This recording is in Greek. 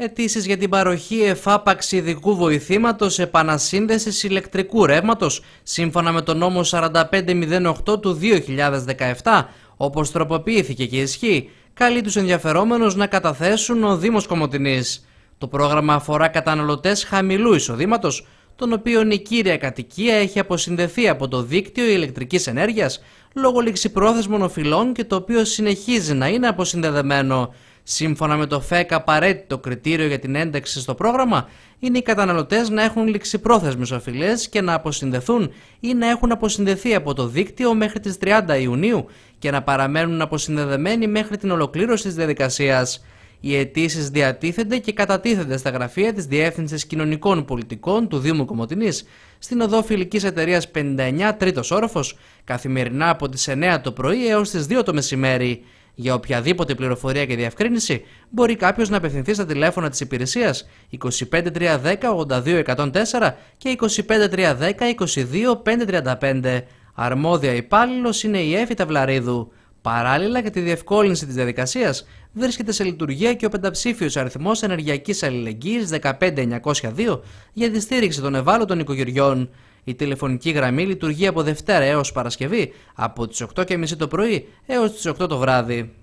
Αιτήσεις για την παροχή εφάπαξ ειδικού βοηθήματος επανασύνδεσης ηλεκτρικού ρεύματος, σύμφωνα με τον νόμο 4508 του 2017, όπως τροποποιήθηκε και ισχύει, καλεί τους ενδιαφερόμενους να καταθέσουν ο Δήμος Κομωτινής. Το πρόγραμμα αφορά καταναλωτές χαμηλού εισοδήματος, τον οποίο η κύρια κατοικία έχει αποσυνδεθεί από το δίκτυο ηλεκτρικής ενέργειας λόγω ληξιπρόθεσμων οφειλών και το οποίο συνεχίζει να είναι αποσυνδεδεμένο. Σύμφωνα με το ΦΕΚ, απαραίτητο κριτήριο για την ένταξη στο πρόγραμμα είναι οι καταναλωτές να έχουν ληξιπρόθεσμες οφειλές και να αποσυνδεθούν ή να έχουν αποσυνδεθεί από το δίκτυο μέχρι τις 30 Ιουνίου και να παραμένουν αποσυνδεδεμένοι μέχρι την ολοκλήρωση της διαδικασίας. Οι αιτήσεις διατίθενται και κατατίθενται στα γραφεία της Διεύθυνσης Κοινωνικών Πολιτικών του Δήμου Κομωτινής στην οδό Φιλικής Εταιρείας 59 Τρίτος Όροφος, καθημερινά από τις 9 το πρωί έως τις 2 το μεσημέρι. Για οποιαδήποτε πληροφορία και διευκρίνηση μπορεί κάποιος να απευθυνθεί στα τηλέφωνα της υπηρεσίας 25310 82104 και 25310 22535. Αρμόδια υπάλληλος είναι η Έφη Ταυλαρίδου. Παράλληλα, για τη διευκόλυνση της διαδικασίας βρίσκεται σε λειτουργία και ο πενταψήφιος αριθμός ενεργειακής αλληλεγγύης 15902 για τη στήριξη των ευάλωτων οικογενειών. Η τηλεφωνική γραμμή λειτουργεί από Δευτέρα έως Παρασκευή από τις 8.30 το πρωί έως τις 8 το βράδυ.